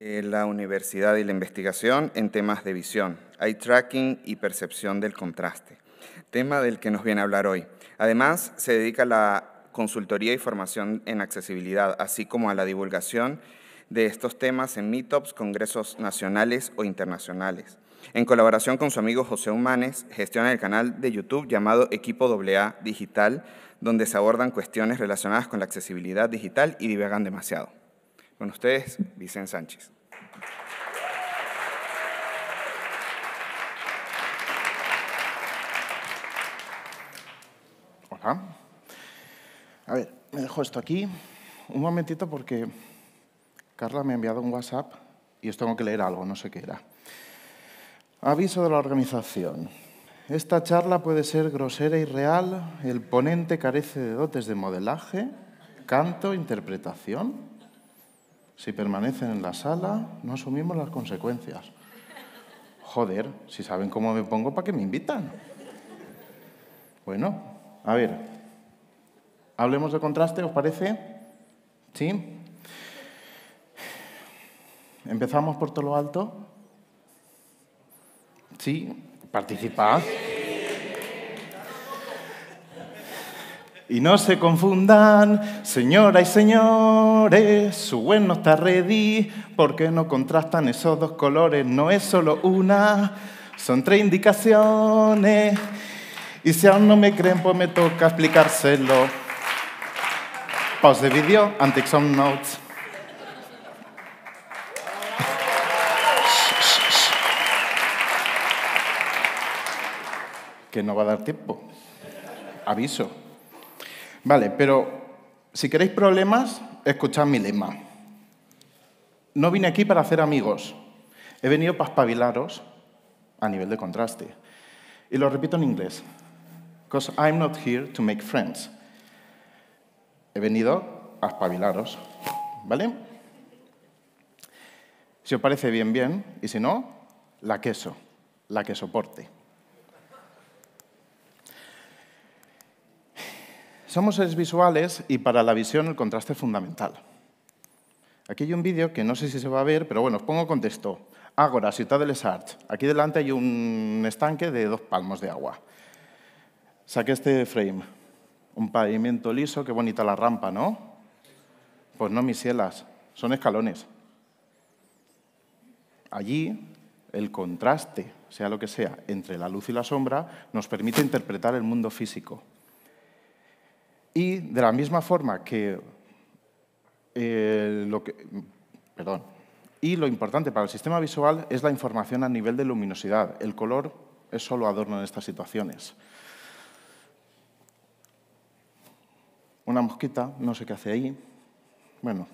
Eh, la universidad y la investigación en temas de visión, eye tracking y percepción del contraste, tema del que nos viene a hablar hoy. Además, se dedica a la consultoría y formación en accesibilidad, así como a la divulgación de estos temas en meetups, congresos nacionales o internacionales. En colaboración con su amigo José Humanes, gestiona el canal de YouTube llamado Equipo AA Digital, donde se abordan cuestiones relacionadas con la accesibilidad digital y divagan demasiado. Con ustedes, Vicente Sánchez. A ver, me dejo esto aquí un momentito porque Carla me ha enviado un WhatsApp y os tengo que leer algo, no sé qué era. Aviso de la organización. Esta charla puede ser grosera y real. El ponente carece de dotes de modelaje, canto, interpretación. Si permanecen en la sala, no asumimos las consecuencias. Joder, si saben cómo me pongo, ¿para qué me invitan? Bueno, a ver, hablemos de contraste, ¿os parece? ¿Sí? ¿Empezamos por todo lo alto? ¿Sí? ¿Participad? Y no se confundan, señoras y señores, su bueno no está ready, porque no contrastan esos dos colores, no es solo una, son tres indicaciones. Y si aún no me creen, pues me toca explicárselo. Pause de vídeo and take some notes. que no va a dar tiempo. Aviso. Vale, pero si queréis problemas, escuchad mi lema. No vine aquí para hacer amigos. He venido para espabilaros a nivel de contraste. Y lo repito en inglés because I'm not here to make friends. He venido a espabilaros, ¿vale? Si os parece bien, bien, y si no, la queso, la que soporte. Somos seres visuales y para la visión el contraste es fundamental. Aquí hay un vídeo que no sé si se va a ver, pero bueno, os pongo contexto. Ágora, Ciudad de Les Aquí delante hay un estanque de dos palmos de agua. Saqué este frame, un pavimento liso, qué bonita la rampa, ¿no? Pues no, mis son escalones. Allí el contraste, sea lo que sea, entre la luz y la sombra, nos permite interpretar el mundo físico. Y de la misma forma que, eh, que perdón, y lo importante para el sistema visual es la información a nivel de luminosidad. El color es solo adorno en estas situaciones. una mosquita, no sé qué hace ahí. Bueno,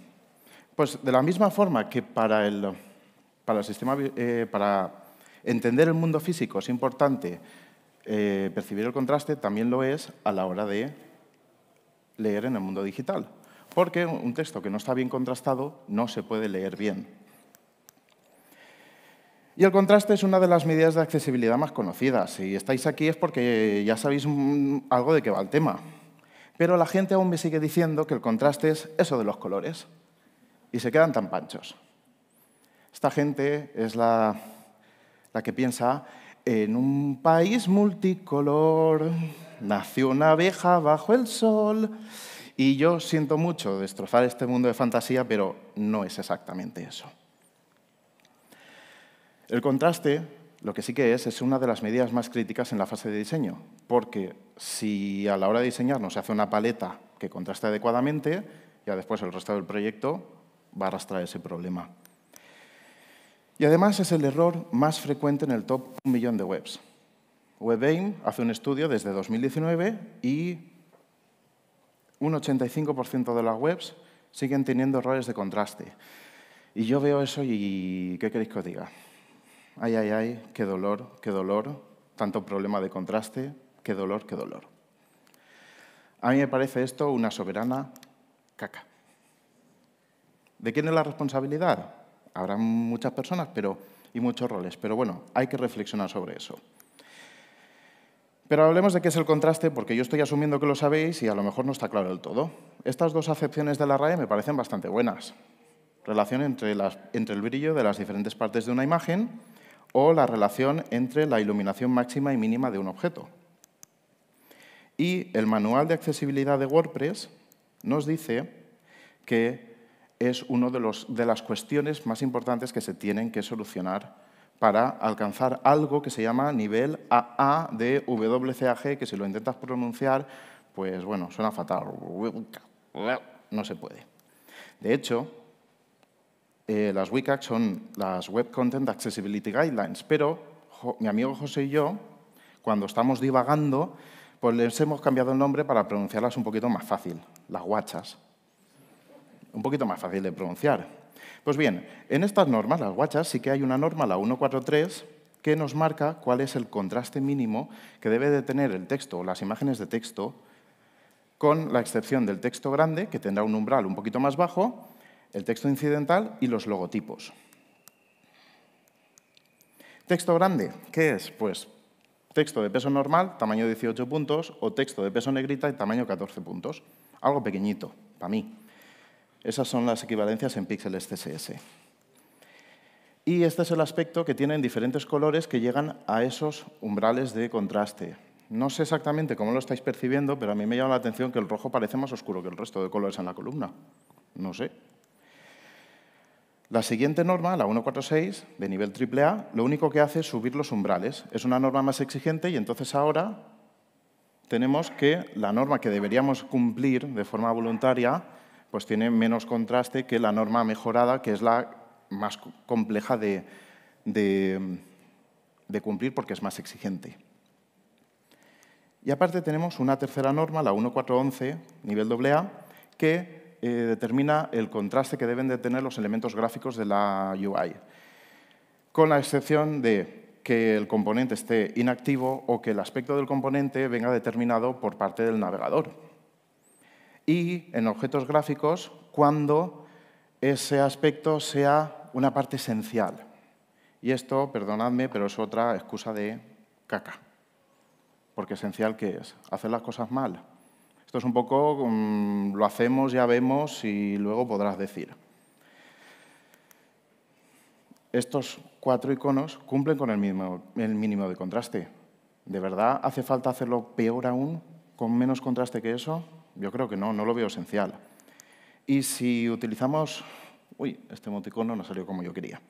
pues de la misma forma que para el, para el sistema, eh, para entender el mundo físico es importante eh, percibir el contraste, también lo es a la hora de leer en el mundo digital. Porque un texto que no está bien contrastado no se puede leer bien. Y el contraste es una de las medidas de accesibilidad más conocidas. Si estáis aquí es porque ya sabéis mm, algo de qué va el tema. Pero la gente aún me sigue diciendo que el contraste es eso de los colores. Y se quedan tan panchos. Esta gente es la, que piensa, en un país multicolor nació una abeja bajo el sol. Y yo siento mucho destrozar este mundo de fantasía, pero no es exactamente eso. El contraste lo que sí que es, es una de las medidas más críticas en la fase de diseño, porque si a la hora de diseñar no se hace una paleta que contraste adecuadamente, ya después el resto del proyecto va a arrastrar ese problema. Y además es el error más frecuente en el top un millón de webs. WebAIM hace un estudio desde 2019 y un 85% de las webs siguen teniendo errores de contraste. Y yo veo eso y ¿qué queréis que os diga? ay, ay, ay, qué dolor, qué dolor, tanto problema de contraste, qué dolor, qué dolor. A mí me parece esto una soberana caca. ¿De quién es la responsabilidad? Habrá muchas personas pero, y muchos roles, pero bueno, hay que reflexionar sobre eso. Pero hablemos de qué es el contraste, porque yo estoy asumiendo que lo sabéis y a lo mejor no está claro del todo. Estas dos acepciones de la RAE me parecen bastante buenas. Relación entre el brillo de las diferentes partes de una imagen o la relación entre la iluminación máxima y mínima de un objeto. Y el manual de accesibilidad de WordPress nos dice que es una de, de las cuestiones más importantes que se tienen que solucionar para alcanzar algo que se llama nivel AA de WCAG, que si lo intentas pronunciar, pues bueno, suena fatal. No se puede. De hecho, eh, las WCAG son las Web Content Accessibility Guidelines, pero mi amigo José y yo, cuando estamos divagando, pues les hemos cambiado el nombre para pronunciarlas un poquito más fácil, las guachas. Un poquito más fácil de pronunciar. Pues bien, en estas normas, las guachas, sí que hay una norma, la 143, que nos marca cuál es el contraste mínimo que debe de tener el texto o las imágenes de texto, con la excepción del texto grande, que tendrá un umbral un poquito más bajo, el texto incidental y los logotipos. Texto grande, ¿qué es? Pues texto de peso normal, tamaño 18 puntos, o texto de peso negrita y tamaño 14 puntos. Algo pequeñito, para mí. Esas son las equivalencias en píxeles CSS. Y este es el aspecto que tienen diferentes colores que llegan a esos umbrales de contraste. No sé exactamente cómo lo estáis percibiendo, pero a mí me llama la atención que el rojo parece más oscuro que el resto de colores en la columna. No sé, la siguiente norma, la 146, de nivel AAA, lo único que hace es subir los umbrales. Es una norma más exigente y entonces ahora tenemos que la norma que deberíamos cumplir de forma voluntaria pues tiene menos contraste que la norma mejorada, que es la más compleja de, de cumplir porque es más exigente. Y aparte tenemos una tercera norma, la 1411, nivel AA, que eh, determina el contraste que deben de tener los elementos gráficos de la UI, con la excepción de que el componente esté inactivo o que el aspecto del componente venga determinado por parte del navegador. Y en objetos gráficos, cuando ese aspecto sea una parte esencial. Y esto, perdonadme, pero es otra excusa de caca. Porque esencial, ¿qué es? ¿Hacer las cosas mal? Esto es un poco, mm, lo hacemos, ya vemos y luego podrás decir. Estos cuatro iconos cumplen con el mínimo, el mínimo de contraste. ¿De verdad hace falta hacerlo peor aún, con menos contraste que eso? Yo creo que no, no lo veo esencial. Y si utilizamos... Uy, este emoticono no salió como yo quería.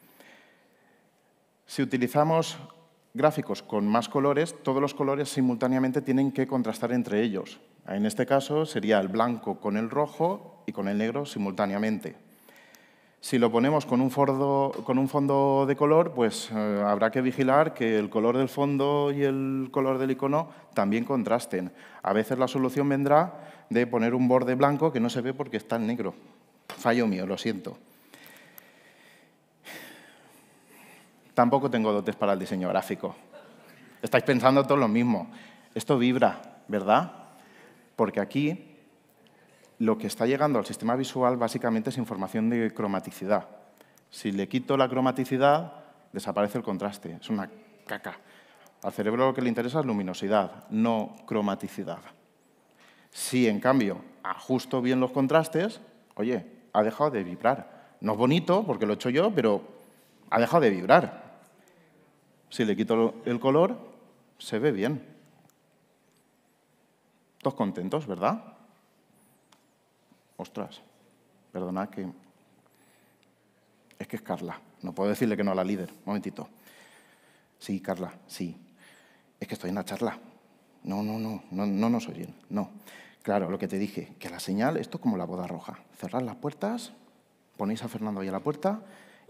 Si utilizamos gráficos con más colores, todos los colores simultáneamente tienen que contrastar entre ellos. En este caso sería el blanco con el rojo y con el negro simultáneamente. Si lo ponemos con un, fondo de color, pues eh, habrá que vigilar que el color del fondo y el color del icono también contrasten. A veces la solución vendrá de poner un borde blanco que no se ve porque está en negro. Fallo mío, lo siento. Tampoco tengo dotes para el diseño gráfico. Estáis pensando todo lo mismo. Esto vibra, ¿verdad? Porque aquí lo que está llegando al sistema visual básicamente es información de cromaticidad. Si le quito la cromaticidad, desaparece el contraste. Es una caca. Al cerebro lo que le interesa es luminosidad, no cromaticidad. Si, en cambio, ajusto bien los contrastes, oye, ha dejado de vibrar. No es bonito, porque lo he hecho yo, pero ha dejado de vibrar. Si le quito el color, se ve bien. Todos contentos, ¿verdad? Ostras, perdonad que... Es que es Carla, no puedo decirle que no a la líder. Un momentito. Sí, Carla, sí. Es que estoy en la charla. No, no, no, no, no nos oyen. No. Claro, lo que te dije, que la señal, esto es como la boda roja. Cerrar las puertas, ponéis a Fernando ahí a la puerta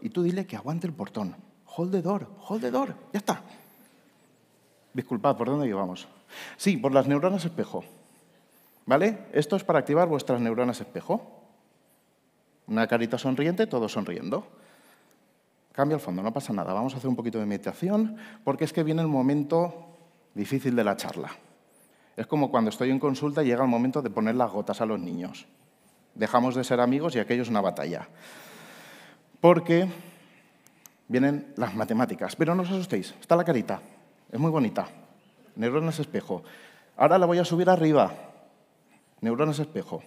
y tú dile que aguante el portón. Hold the door, hold the door, ya está. Disculpad, ¿por dónde llevamos? Sí, por las neuronas espejo. ¿Vale? Esto es para activar vuestras neuronas espejo. Una carita sonriente, todos sonriendo. Cambia el fondo, no pasa nada. Vamos a hacer un poquito de meditación porque es que viene el momento difícil de la charla. Es como cuando estoy en consulta y llega el momento de poner las gotas a los niños. Dejamos de ser amigos y aquello es una batalla. Porque vienen las matemáticas. Pero no os asustéis, está la carita. Es muy bonita. Neuronas espejo. Ahora la voy a subir arriba Neuronas espejo.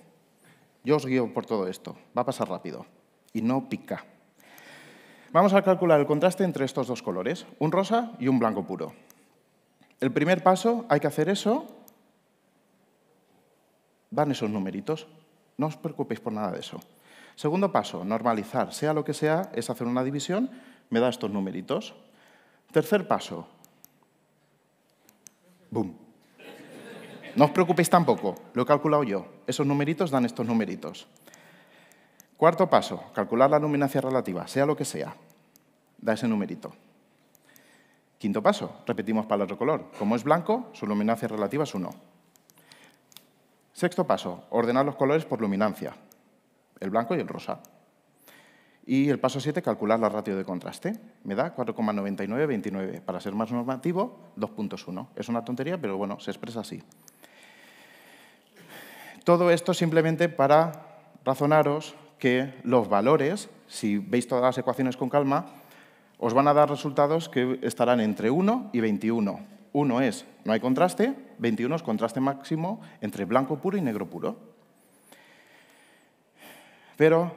Yo os guío por todo esto. Va a pasar rápido. Y no pica. Vamos a calcular el contraste entre estos dos colores, un rosa y un blanco puro. El primer paso, hay que hacer eso. Van esos numeritos. No os preocupéis por nada de eso. Segundo paso, normalizar. Sea lo que sea, es hacer una división. Me da estos numeritos. Tercer paso. Boom. No os preocupéis tampoco, lo he calculado yo. Esos numeritos dan estos numeritos. Cuarto paso, calcular la luminancia relativa, sea lo que sea. Da ese numerito. Quinto paso, repetimos para el otro color. Como es blanco, su luminancia relativa es 1. Sexto paso, ordenar los colores por luminancia, el blanco y el rosa. Y el paso 7, calcular la ratio de contraste. Me da 4,9929. Para ser más normativo, 2.1. Es una tontería, pero bueno, se expresa así. Todo esto simplemente para razonaros que los valores, si veis todas las ecuaciones con calma, os van a dar resultados que estarán entre 1 y 21. 1 es no hay contraste, 21 es contraste máximo entre blanco puro y negro puro. Pero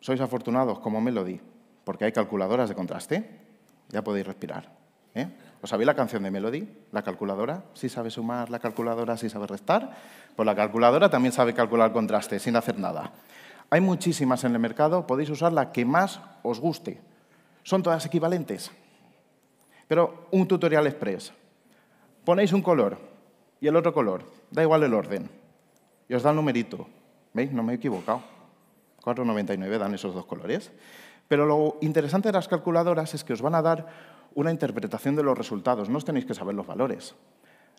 sois afortunados como Melody, porque hay calculadoras de contraste. Ya podéis respirar. ¿eh? ¿Os sabéis la canción de Melody? La calculadora. Si ¿Sí sabe sumar, la calculadora, si ¿Sí sabe restar. Pues la calculadora también sabe calcular contraste sin hacer nada. Hay muchísimas en el mercado, podéis usar la que más os guste. Son todas equivalentes. Pero un tutorial express. Ponéis un color y el otro color. Da igual el orden. Y os da el numerito. ¿Veis? No me he equivocado. 4,99 dan esos dos colores. Pero lo interesante de las calculadoras es que os van a dar una interpretación de los resultados, no os tenéis que saber los valores.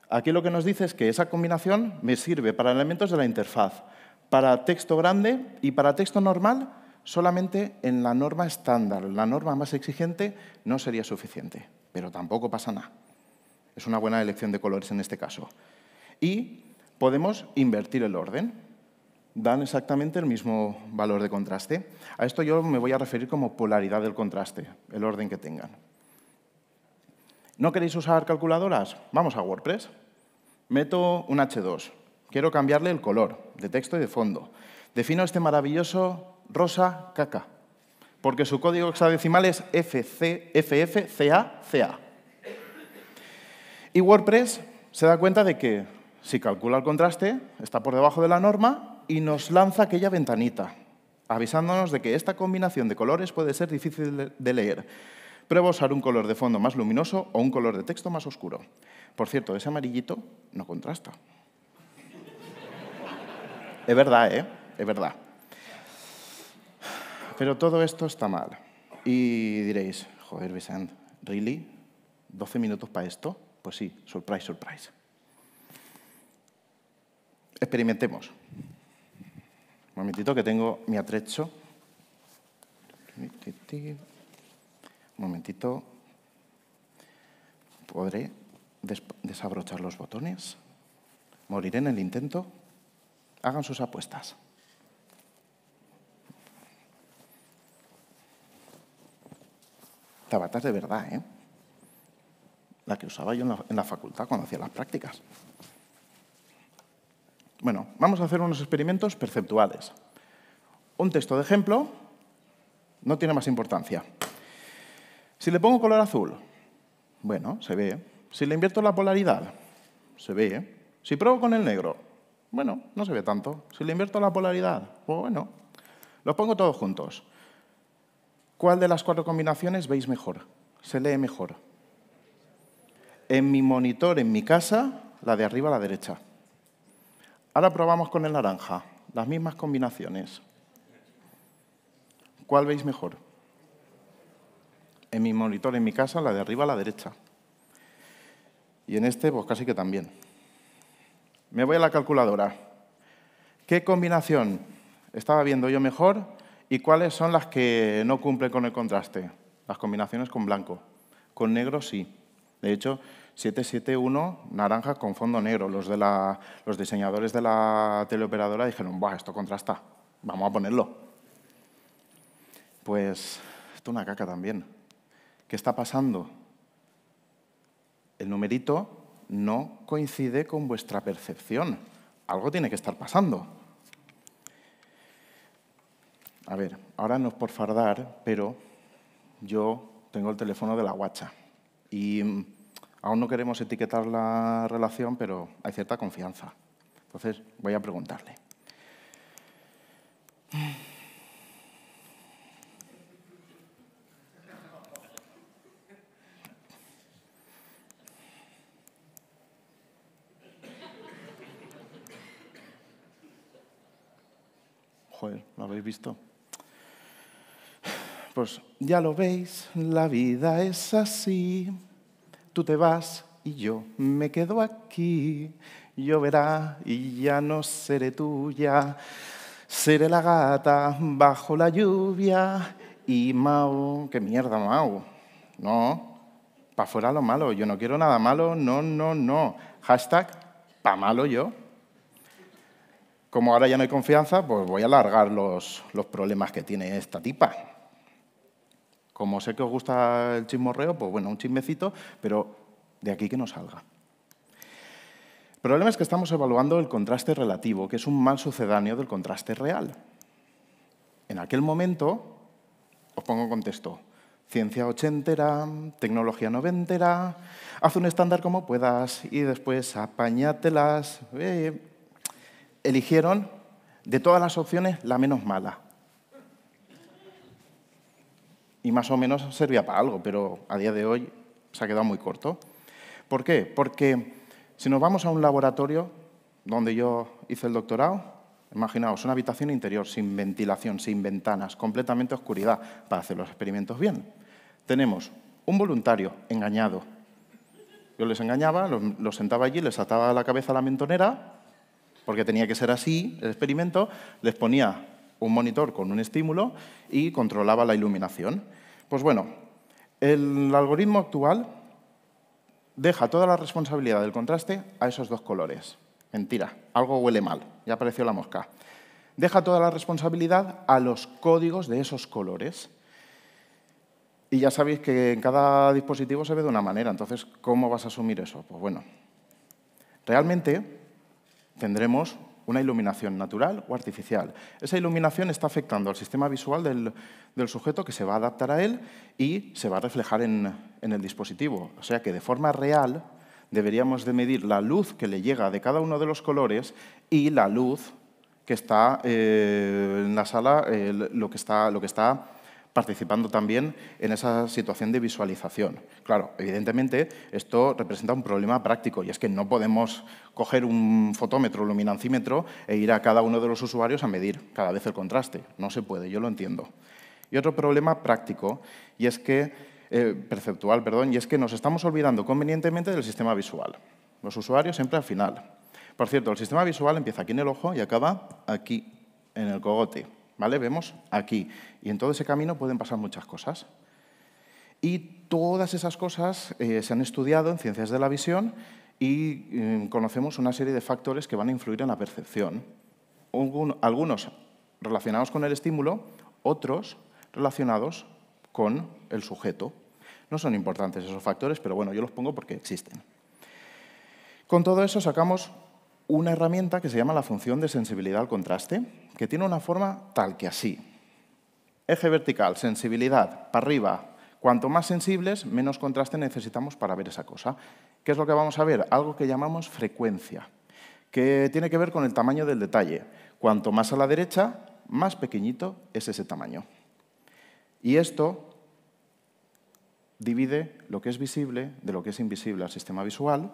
Aquí lo que nos dice es que esa combinación me sirve para elementos de la interfaz, para texto grande y para texto normal solamente en la norma estándar, la norma más exigente no sería suficiente, pero tampoco pasa nada. Es una buena elección de colores en este caso. Y podemos invertir el orden. Dan exactamente el mismo valor de contraste. A esto yo me voy a referir como polaridad del contraste, el orden que tengan. ¿No queréis usar calculadoras? Vamos a WordPress. Meto un H2. Quiero cambiarle el color de texto y de fondo. Defino este maravilloso rosa caca, porque su código hexadecimal es FFCACA. Y WordPress se da cuenta de que si calcula el contraste, está por debajo de la norma y nos lanza aquella ventanita, avisándonos de que esta combinación de colores puede ser difícil de leer. Prueba usar un color de fondo más luminoso o un color de texto más oscuro. Por cierto, ese amarillito no contrasta. Es verdad, ¿eh? Es verdad. Pero todo esto está mal. Y diréis, joder, Vicent, ¿really? ¿12 minutos para esto? Pues sí, surprise, surprise. Experimentemos. Un momentito que tengo mi atrecho. Un momentito. ¿Podré desabrochar los botones? ¿Moriré en el intento? Hagan sus apuestas. Tabatas de verdad, ¿eh? La que usaba yo en la, en la facultad cuando hacía las prácticas. Bueno, vamos a hacer unos experimentos perceptuales. Un texto de ejemplo no tiene más importancia. Si le pongo color azul, bueno, se ve. Si le invierto la polaridad, se ve. Si pruebo con el negro, bueno, no se ve tanto. Si le invierto la polaridad, bueno. Los pongo todos juntos. ¿Cuál de las cuatro combinaciones veis mejor? Se lee mejor. En mi monitor, en mi casa, la de arriba a la derecha. Ahora probamos con el naranja, las mismas combinaciones. ¿Cuál veis mejor? mi monitor en mi casa, la de arriba a la derecha. Y en este, pues casi que también. Me voy a la calculadora. ¿Qué combinación estaba viendo yo mejor y cuáles son las que no cumplen con el contraste? Las combinaciones con blanco. Con negro sí. De hecho, 771 naranja con fondo negro. Los, de los diseñadores de la teleoperadora dijeron, Buah, esto contrasta, vamos a ponerlo. Pues esto es una caca también. ¿Qué está pasando? El numerito no coincide con vuestra percepción. Algo tiene que estar pasando. A ver, ahora no es por fardar, pero yo tengo el teléfono de la guacha y mm, aún no queremos etiquetar la relación, pero hay cierta confianza. Entonces voy a preguntarle. visto. Pues ya lo veis, la vida es así. Tú te vas y yo me quedo aquí. Lloverá y ya no seré tuya. Seré la gata bajo la lluvia. Y Mao, qué mierda, Mao. No, para fuera lo malo. Yo no quiero nada malo. No, no, no. Hashtag, pa malo yo. Como ahora ya no hay confianza, pues voy a alargar los, problemas que tiene esta tipa. Como sé que os gusta el chismorreo, pues bueno, un chismecito, pero de aquí que no salga. El problema es que estamos evaluando el contraste relativo, que es un mal sucedáneo del contraste real. En aquel momento, os pongo en contexto, ciencia ochentera, tecnología noventera, haz un estándar como puedas y después apañátelas. Eh, eligieron de todas las opciones la menos mala. Y más o menos servía para algo, pero a día de hoy se ha quedado muy corto. ¿Por qué? Porque si nos vamos a un laboratorio donde yo hice el doctorado, imaginaos, una habitación interior sin ventilación, sin ventanas, completamente oscuridad, para hacer los experimentos bien. Tenemos un voluntario engañado. Yo les engañaba, los, sentaba allí, les ataba la cabeza a la mentonera porque tenía que ser así el experimento, les ponía un monitor con un estímulo y controlaba la iluminación. Pues bueno, el algoritmo actual deja toda la responsabilidad del contraste a esos dos colores. Mentira, algo huele mal, ya apareció la mosca. Deja toda la responsabilidad a los códigos de esos colores. Y ya sabéis que en cada dispositivo se ve de una manera, entonces, ¿cómo vas a asumir eso? Pues bueno, realmente tendremos una iluminación natural o artificial. Esa iluminación está afectando al sistema visual del, sujeto que se va a adaptar a él y se va a reflejar en, el dispositivo. O sea que de forma real deberíamos de medir la luz que le llega de cada uno de los colores y la luz que está eh, en la sala, eh, lo que está, lo que está participando también en esa situación de visualización. Claro, evidentemente esto representa un problema práctico y es que no podemos coger un fotómetro, un luminancímetro e ir a cada uno de los usuarios a medir cada vez el contraste. No se puede, yo lo entiendo. Y otro problema práctico y es que, eh, perceptual, perdón, y es que nos estamos olvidando convenientemente del sistema visual. Los usuarios siempre al final. Por cierto, el sistema visual empieza aquí en el ojo y acaba aquí, en el cogote. Vemos aquí. Y en todo ese camino pueden pasar muchas cosas. Y todas esas cosas eh, se han estudiado en ciencias de la visión y mm, conocemos una serie de factores que van a influir en la percepción. Algunos relacionados con el estímulo, otros relacionados con el sujeto. No son importantes esos factores, pero bueno, yo los pongo porque existen. Con todo eso sacamos una herramienta que se llama la función de sensibilidad al contraste, que tiene una forma tal que así. Eje vertical, sensibilidad, para arriba. Cuanto más sensibles, menos contraste necesitamos para ver esa cosa. ¿Qué es lo que vamos a ver? Algo que llamamos frecuencia, que tiene que ver con el tamaño del detalle. Cuanto más a la derecha, más pequeñito es ese tamaño. Y esto divide lo que es visible de lo que es invisible al sistema visual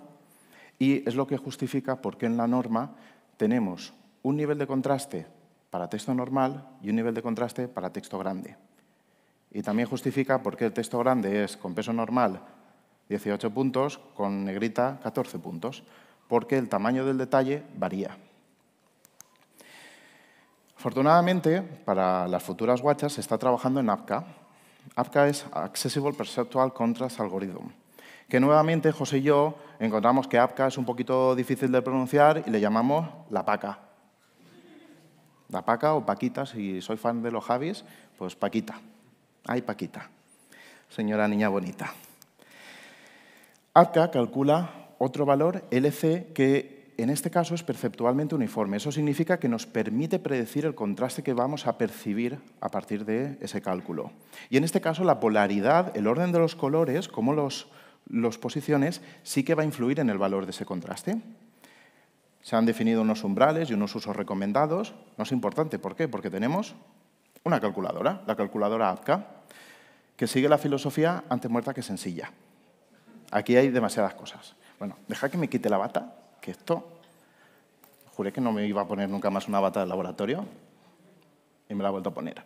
y es lo que justifica por qué en la norma tenemos un nivel de contraste para texto normal y un nivel de contraste para texto grande. Y también justifica por qué el texto grande es con peso normal 18 puntos, con negrita 14 puntos, porque el tamaño del detalle varía. Afortunadamente, para las futuras guachas se está trabajando en APCA. APCA es Accessible Perceptual Contrast Algorithm que nuevamente José y yo encontramos que APCA es un poquito difícil de pronunciar y le llamamos la paca. La paca o paquita, si soy fan de los Javis, pues paquita. Ay, paquita. Señora niña bonita. APCA calcula otro valor, LC, que en este caso es perceptualmente uniforme. Eso significa que nos permite predecir el contraste que vamos a percibir a partir de ese cálculo. Y en este caso la polaridad, el orden de los colores, cómo los los posiciones sí que va a influir en el valor de ese contraste. Se han definido unos umbrales y unos usos recomendados. No es importante, ¿por qué? Porque tenemos una calculadora, la calculadora APCA, que sigue la filosofía antes muerta que sencilla. Aquí hay demasiadas cosas. Bueno, deja que me quite la bata, que esto... Juré que no me iba a poner nunca más una bata de laboratorio y me la he vuelto a poner.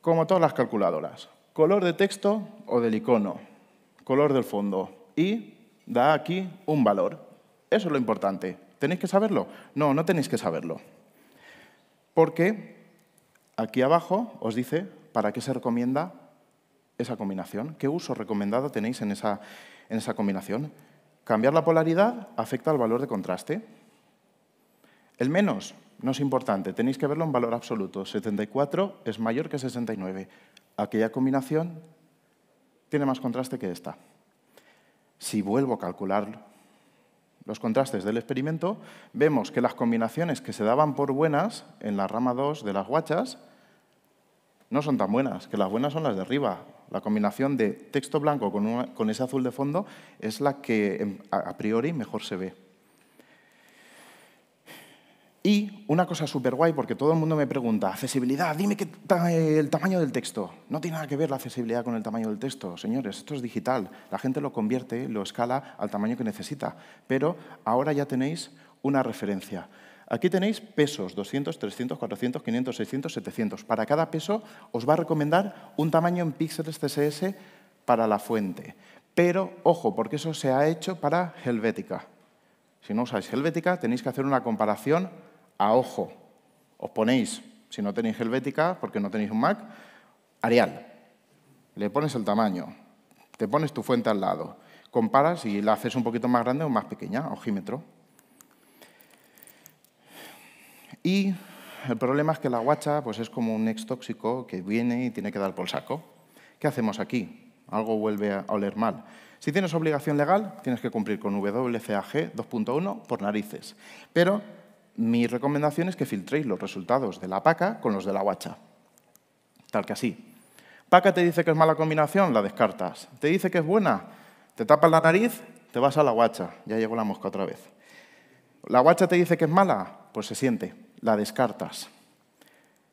Como todas las calculadoras, color de texto o del icono, color del fondo y da aquí un valor. Eso es lo importante. ¿Tenéis que saberlo? No, no tenéis que saberlo. Porque aquí abajo os dice para qué se recomienda esa combinación, qué uso recomendado tenéis en esa, esa combinación. Cambiar la polaridad afecta al valor de contraste. El menos no es importante, tenéis que verlo en valor absoluto. 74 es mayor que 69. Aquella combinación tiene más contraste que esta. Si vuelvo a calcular los contrastes del experimento, vemos que las combinaciones que se daban por buenas en la rama 2 de las guachas no son tan buenas, que las buenas son las de arriba. La combinación de texto blanco con, con ese azul de fondo es la que em, a priori mejor se ve. Y una cosa súper guay, porque todo el mundo me pregunta, accesibilidad, dime qué el tamaño del texto. No tiene nada que ver la accesibilidad con el tamaño del texto. Señores, esto es digital. La gente lo convierte, lo escala al tamaño que necesita. Pero ahora ya tenéis una referencia. Aquí tenéis pesos, 200, 300, 400, 500, 600, 700. Para cada peso os va a recomendar un tamaño en píxeles CSS para la fuente. Pero, ojo, porque eso se ha hecho para Helvética. Si no usáis Helvética, tenéis que hacer una comparación a ojo, os ponéis, si no tenéis Helvética, porque no tenéis un Mac, Arial. Le pones el tamaño, te pones tu fuente al lado, comparas y la haces un poquito más grande o más pequeña, ojímetro. Y el problema es que la guacha pues es como un ex tóxico que viene y tiene que dar por saco. ¿Qué hacemos aquí? Algo vuelve a oler mal. Si tienes obligación legal, tienes que cumplir con WCAG 2.1 por narices. Pero mi recomendación es que filtréis los resultados de la paca con los de la guacha. Tal que así. Paca te dice que es mala combinación, la descartas. Te dice que es buena, te tapas la nariz, te vas a la guacha. Ya llegó la mosca otra vez. La guacha te dice que es mala, pues se siente, la descartas.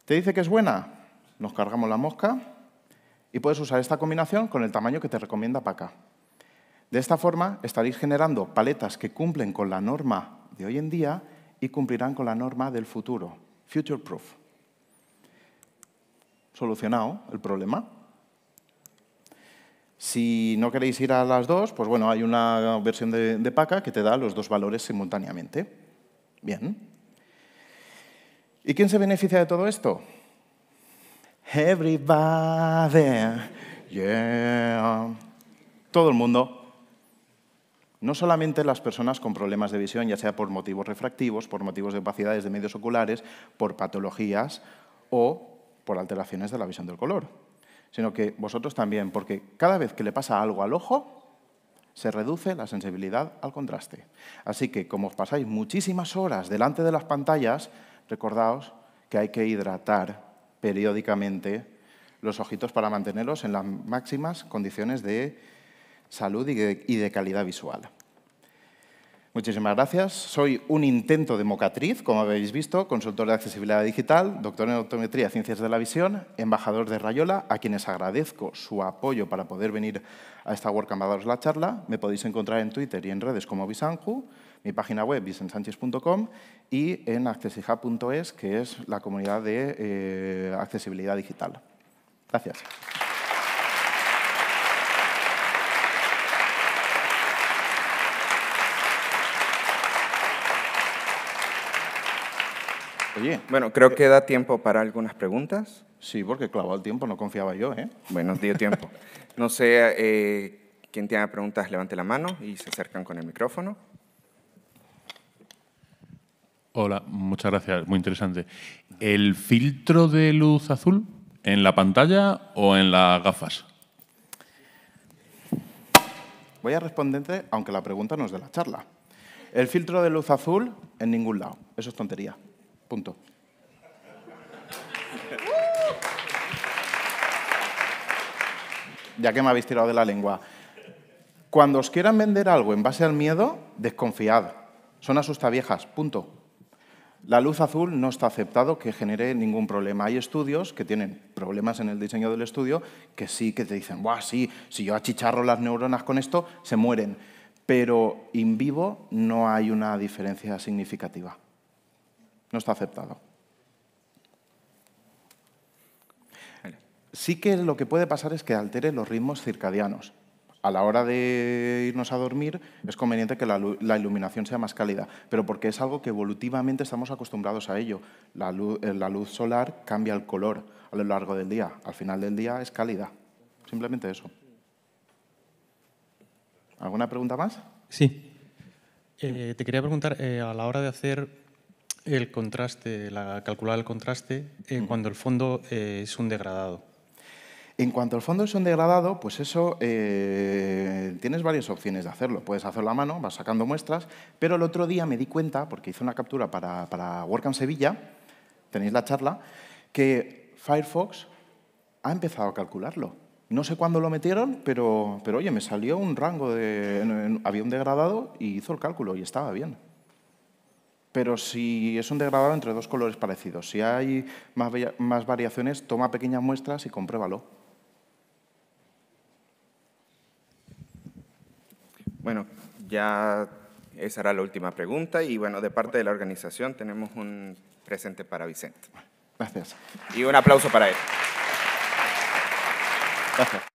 Te dice que es buena, nos cargamos la mosca y puedes usar esta combinación con el tamaño que te recomienda Paca. De esta forma estaréis generando paletas que cumplen con la norma de hoy en día y cumplirán con la norma del futuro, future proof. Solucionado el problema. Si no queréis ir a las dos, pues bueno, hay una versión de, Paca que te da los dos valores simultáneamente. Bien. ¿Y quién se beneficia de todo esto? Everybody. Yeah. Todo el mundo no solamente las personas con problemas de visión, ya sea por motivos refractivos, por motivos de opacidades de medios oculares, por patologías o por alteraciones de la visión del color, sino que vosotros también, porque cada vez que le pasa algo al ojo, se reduce la sensibilidad al contraste. Así que, como os pasáis muchísimas horas delante de las pantallas, recordaos que hay que hidratar periódicamente los ojitos para mantenerlos en las máximas condiciones de salud y de, calidad visual. Muchísimas gracias. Soy un intento de mocatriz, como habéis visto, consultor de accesibilidad digital, doctor en optometría, ciencias de la visión, embajador de Rayola, a quienes agradezco su apoyo para poder venir a esta World a daros la charla. Me podéis encontrar en Twitter y en redes como Visanju, mi página web visensanchez.com y en accesija.es, que es la comunidad de eh, accesibilidad digital. Gracias. Oye. Bueno, creo que da tiempo para algunas preguntas. Sí, porque clavó el tiempo, no confiaba yo, ¿eh? Bueno, dio tiempo. No sé, eh, quien tenga preguntas, levante la mano y se acercan con el micrófono. Hola, muchas gracias, muy interesante. ¿El filtro de luz azul en la pantalla o en las gafas? Voy a responderte, aunque la pregunta no es de la charla. El filtro de luz azul en ningún lado, eso es tontería. Punto. Ya que me habéis tirado de la lengua. Cuando os quieran vender algo en base al miedo, desconfiad. Son asustaviejas, punto. La luz azul no está aceptado que genere ningún problema. Hay estudios que tienen problemas en el diseño del estudio que sí que te dicen, Buah, sí, si yo achicharro las neuronas con esto, se mueren. Pero en vivo no hay una diferencia significativa. No está aceptado. Sí que lo que puede pasar es que altere los ritmos circadianos. A la hora de irnos a dormir es conveniente que la, iluminación sea más cálida, pero porque es algo que evolutivamente estamos acostumbrados a ello. Eh, la luz, solar cambia el color a lo largo del día. Al final del día es cálida. Simplemente eso. ¿Alguna pregunta más? Sí. Eh, te quería preguntar, eh, a la hora de hacer el contraste, la, calcular el contraste eh, cuando el fondo eh, es un degradado. En cuanto al fondo es un degradado, pues eso eh, tienes varias opciones de hacerlo. Puedes hacerlo a mano, vas sacando muestras, pero el otro día me di cuenta, porque hice una captura para, Work in Sevilla, tenéis la charla, que Firefox ha empezado a calcularlo. No sé cuándo lo metieron, pero, oye, me salió un rango de... había un degradado y hizo el cálculo y estaba bien pero si es un degradado entre dos colores parecidos, si hay más, más variaciones, toma pequeñas muestras y compruébalo. Bueno, ya esa era la última pregunta y bueno, de parte de la organización tenemos un presente para Vicente. Gracias. Y un aplauso para él. Gracias.